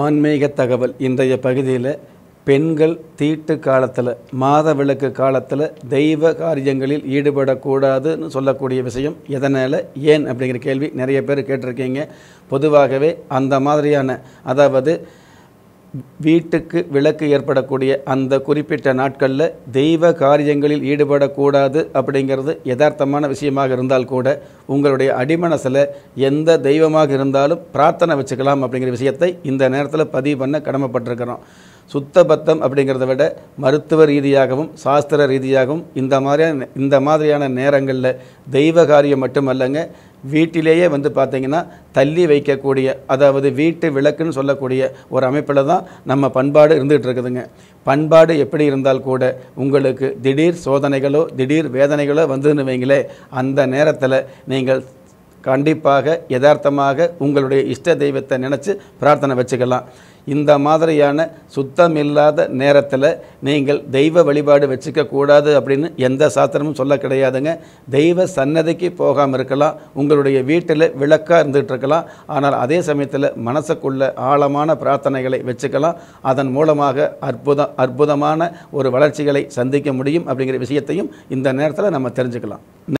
ஆன்மீக தகவல் இன்றைய பகுதியில் பெண்கள் தீட்டு காலத்தில் மாத விளக்கு காலத்தில் தெய்வ காரியங்களில் ஈடுபடக்கூடாதுன்னு சொல்லக்கூடிய விஷயம் எதனால் ஏன் அப்படிங்கிற கேள்வி நிறைய பேர் கேட்டிருக்கீங்க பொதுவாகவே அந்த மாதிரியான அதாவது வீட்டுக்கு விளக்கு ஏற்படக்கூடிய அந்த குறிப்பிட்ட நாட்களில் தெய்வ காரியங்களில் ஈடுபடக்கூடாது அப்படிங்கிறது யதார்த்தமான விஷயமாக இருந்தால் கூட உங்களுடைய அடிமனசில் எந்த தெய்வமாக இருந்தாலும் பிரார்த்தனை வச்சுக்கலாம் அப்படிங்கிற விஷயத்தை இந்த நேரத்தில் பதிவு பண்ண கடமைப்பட்டிருக்கிறோம் சுத்தபத்தம் அப்படிங்கிறத விட மருத்துவ ரீதியாகவும் சாஸ்திர ரீதியாகவும் இந்த மாதிரியான இந்த மாதிரியான நேரங்களில் தெய்வ காரியம் மட்டுமல்லங்க வீட்டிலேயே வந்து பார்த்திங்கன்னா தள்ளி வைக்கக்கூடிய அதாவது வீட்டு விளக்குன்னு சொல்லக்கூடிய ஒரு அமைப்பில் தான் நம்ம பண்பாடு இருந்துகிட்டு இருக்குதுங்க பண்பாடு எப்படி இருந்தால் கூட உங்களுக்கு திடீர் சோதனைகளோ திடீர் வேதனைகளோ வந்ததுன்னு வைங்களே அந்த நேரத்தில் நீங்கள் கண்டிப்பாக யதார்த்தமாக உங்களுடைய இஷ்ட தெய்வத்தை நினச்சி பிரார்த்தனை வச்சுக்கலாம் இந்த மாதிரியான சுத்தம் இல்லாத நேரத்தில் நீங்கள் தெய்வ வழிபாடு வச்சுக்கக்கூடாது அப்படின்னு எந்த சாத்திரமும் சொல்ல கிடையாதுங்க தெய்வ சன்னதிக்கு போகாமல் இருக்கலாம் உங்களுடைய வீட்டில் விளக்காக இருந்துகிட்டு இருக்கலாம் ஆனால் அதே சமயத்தில் மனசுக்குள்ள ஆழமான பிரார்த்தனைகளை வச்சுக்கலாம் அதன் மூலமாக அற்புதம் அற்புதமான ஒரு வளர்ச்சிகளை சந்திக்க முடியும் அப்படிங்கிற விஷயத்தையும் இந்த நேரத்தில் நம்ம தெரிஞ்சுக்கலாம்